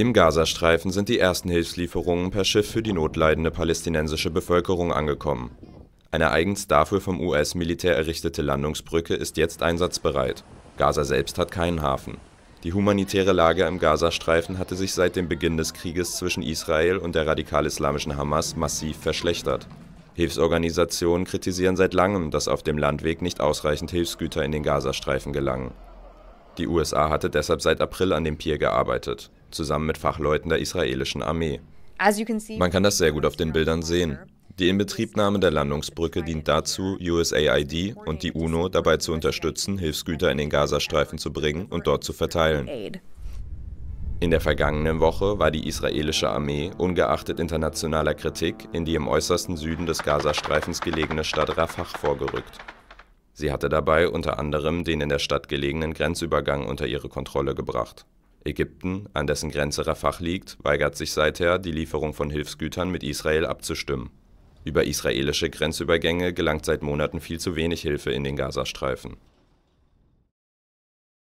Im Gazastreifen sind die ersten Hilfslieferungen per Schiff für die notleidende palästinensische Bevölkerung angekommen. Eine eigens dafür vom US-Militär errichtete Landungsbrücke ist jetzt einsatzbereit. Gaza selbst hat keinen Hafen. Die humanitäre Lage im Gazastreifen hatte sich seit dem Beginn des Krieges zwischen Israel und der radikal-islamischen Hamas massiv verschlechtert. Hilfsorganisationen kritisieren seit langem, dass auf dem Landweg nicht ausreichend Hilfsgüter in den Gazastreifen gelangen. Die USA hatte deshalb seit April an dem Pier gearbeitet, zusammen mit Fachleuten der israelischen Armee. Man kann das sehr gut auf den Bildern sehen. Die Inbetriebnahme der Landungsbrücke dient dazu, USAID und die UNO dabei zu unterstützen, Hilfsgüter in den Gazastreifen zu bringen und dort zu verteilen. In der vergangenen Woche war die israelische Armee, ungeachtet internationaler Kritik, in die im äußersten Süden des Gazastreifens gelegene Stadt Rafah vorgerückt. Sie hatte dabei unter anderem den in der Stadt gelegenen Grenzübergang unter ihre Kontrolle gebracht. Ägypten, an dessen Grenze Rafah liegt, weigert sich seither, die Lieferung von Hilfsgütern mit Israel abzustimmen. Über israelische Grenzübergänge gelangt seit Monaten viel zu wenig Hilfe in den Gazastreifen.